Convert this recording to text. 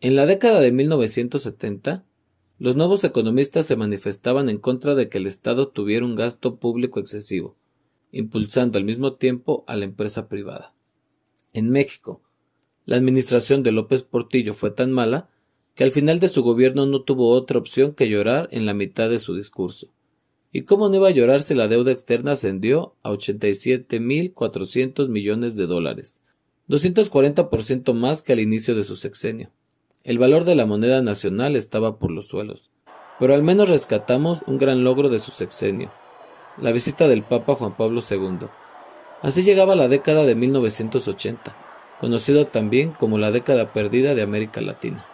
En la década de 1970, los nuevos economistas se manifestaban en contra de que el Estado tuviera un gasto público excesivo, impulsando al mismo tiempo a la empresa privada. En México, la administración de López Portillo fue tan mala que al final de su gobierno no tuvo otra opción que llorar en la mitad de su discurso. ¿Y cómo no iba a llorar la deuda externa ascendió a 87.400 millones de dólares, 240% más que al inicio de su sexenio? El valor de la moneda nacional estaba por los suelos, pero al menos rescatamos un gran logro de su sexenio, la visita del Papa Juan Pablo II. Así llegaba la década de 1980, conocido también como la década perdida de América Latina.